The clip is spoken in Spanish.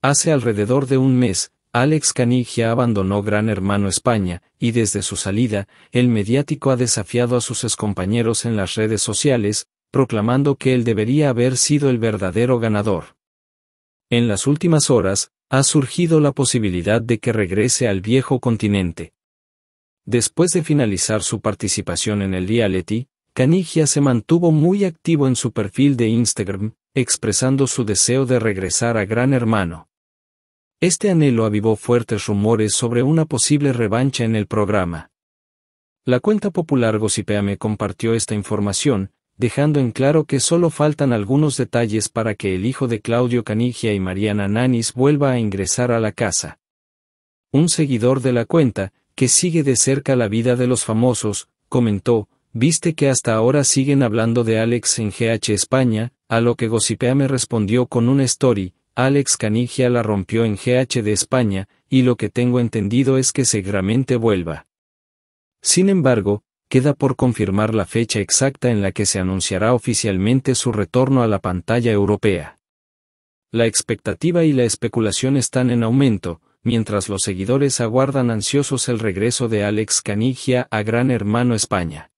Hace alrededor de un mes, Alex Canigia abandonó Gran Hermano España, y desde su salida, el mediático ha desafiado a sus excompañeros en las redes sociales, proclamando que él debería haber sido el verdadero ganador. En las últimas horas, ha surgido la posibilidad de que regrese al viejo continente. Después de finalizar su participación en el reality, Canigia se mantuvo muy activo en su perfil de Instagram, expresando su deseo de regresar a Gran Hermano. Este anhelo avivó fuertes rumores sobre una posible revancha en el programa. La cuenta popular Gocipeame compartió esta información, dejando en claro que solo faltan algunos detalles para que el hijo de Claudio Canigia y Mariana Nanis vuelva a ingresar a la casa. Un seguidor de la cuenta, que sigue de cerca la vida de los famosos, comentó, viste que hasta ahora siguen hablando de Alex en GH España, a lo que Gocipeame respondió con una story, Alex Canigia la rompió en GH de España, y lo que tengo entendido es que seguramente vuelva. Sin embargo, queda por confirmar la fecha exacta en la que se anunciará oficialmente su retorno a la pantalla europea. La expectativa y la especulación están en aumento, mientras los seguidores aguardan ansiosos el regreso de Alex Canigia a Gran Hermano España.